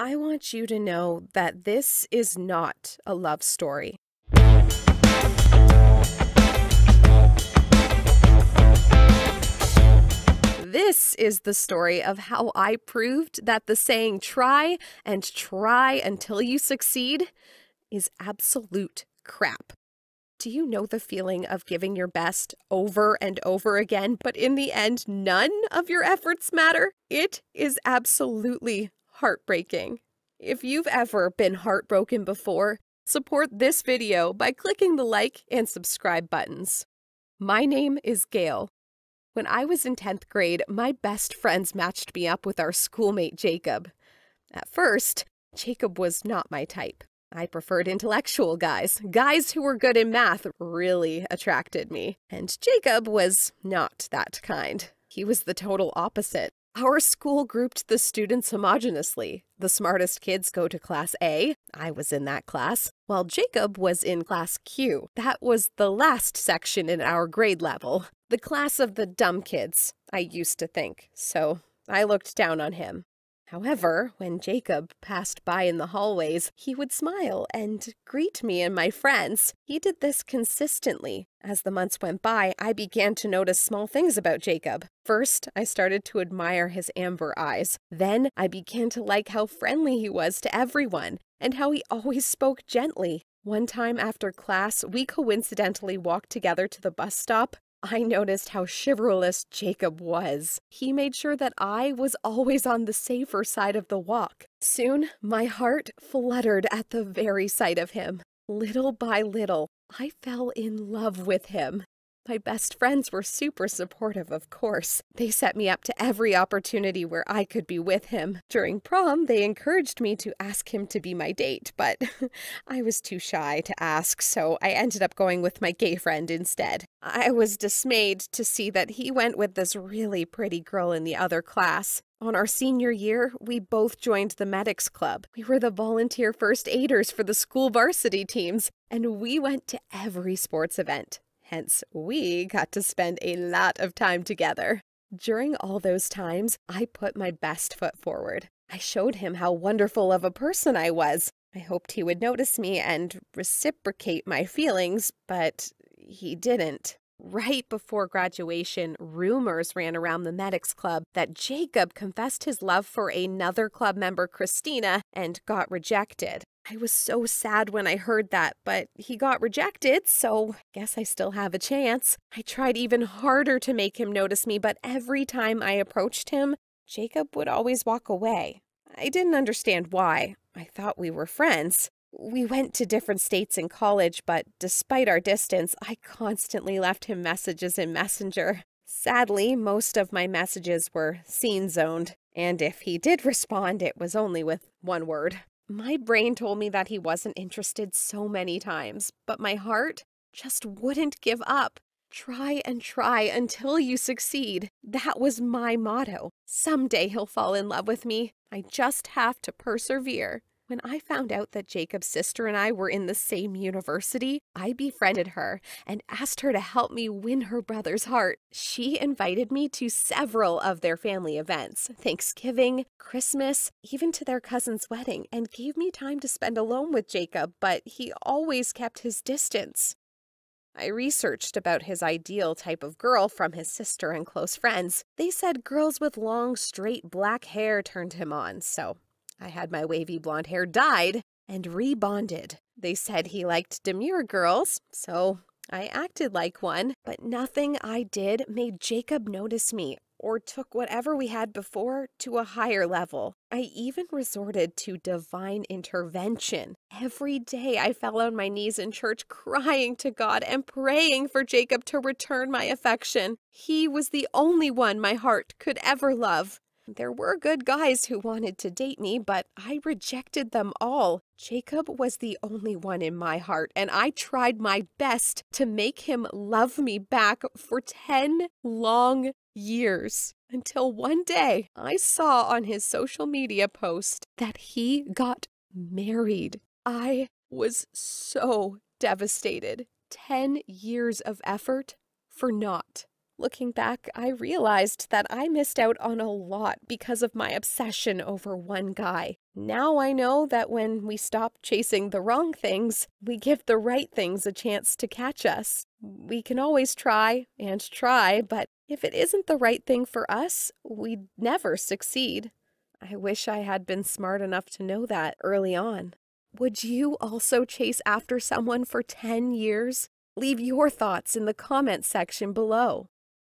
I want you to know that this is not a love story. This is the story of how I proved that the saying try and try until you succeed is absolute crap. Do you know the feeling of giving your best over and over again, but in the end, none of your efforts matter? It is absolutely heartbreaking. If you've ever been heartbroken before, support this video by clicking the like and subscribe buttons. My name is Gail. When I was in 10th grade, my best friends matched me up with our schoolmate Jacob. At first, Jacob was not my type. I preferred intellectual guys. Guys who were good in math really attracted me. And Jacob was not that kind. He was the total opposite. Our school grouped the students homogeneously. The smartest kids go to class A, I was in that class, while Jacob was in class Q. That was the last section in our grade level. The class of the dumb kids, I used to think, so I looked down on him. However, when Jacob passed by in the hallways, he would smile and greet me and my friends. He did this consistently. As the months went by, I began to notice small things about Jacob. First, I started to admire his amber eyes. Then, I began to like how friendly he was to everyone and how he always spoke gently. One time after class, we coincidentally walked together to the bus stop, I noticed how chivalrous Jacob was. He made sure that I was always on the safer side of the walk. Soon, my heart fluttered at the very sight of him. Little by little, I fell in love with him. My best friends were super supportive, of course. They set me up to every opportunity where I could be with him. During prom, they encouraged me to ask him to be my date, but I was too shy to ask, so I ended up going with my gay friend instead. I was dismayed to see that he went with this really pretty girl in the other class. On our senior year, we both joined the Medics Club. We were the volunteer first aiders for the school varsity teams, and we went to every sports event. Hence, we got to spend a lot of time together. During all those times, I put my best foot forward. I showed him how wonderful of a person I was. I hoped he would notice me and reciprocate my feelings, but he didn't. Right before graduation, rumors ran around the Medics Club that Jacob confessed his love for another club member, Christina, and got rejected. I was so sad when I heard that, but he got rejected, so guess I still have a chance. I tried even harder to make him notice me, but every time I approached him, Jacob would always walk away. I didn't understand why. I thought we were friends. We went to different states in college, but despite our distance, I constantly left him messages in Messenger. Sadly, most of my messages were scene zoned, and if he did respond, it was only with one word. My brain told me that he wasn't interested so many times, but my heart just wouldn't give up. Try and try until you succeed. That was my motto. Someday he'll fall in love with me. I just have to persevere. When I found out that Jacob's sister and I were in the same university, I befriended her and asked her to help me win her brother's heart. She invited me to several of their family events Thanksgiving, Christmas, even to their cousin's wedding, and gave me time to spend alone with Jacob, but he always kept his distance. I researched about his ideal type of girl from his sister and close friends. They said girls with long, straight black hair turned him on, so I had my wavy blonde hair dyed and rebonded. They said he liked demure girls, so I acted like one, but nothing I did made Jacob notice me or took whatever we had before to a higher level. I even resorted to divine intervention. Every day I fell on my knees in church crying to God and praying for Jacob to return my affection. He was the only one my heart could ever love. There were good guys who wanted to date me, but I rejected them all. Jacob was the only one in my heart, and I tried my best to make him love me back for 10 long years. Until one day, I saw on his social media post that he got married. I was so devastated. 10 years of effort for naught. Looking back, I realized that I missed out on a lot because of my obsession over one guy. Now I know that when we stop chasing the wrong things, we give the right things a chance to catch us. We can always try and try, but if it isn't the right thing for us, we never succeed. I wish I had been smart enough to know that early on. Would you also chase after someone for 10 years? Leave your thoughts in the comment section below.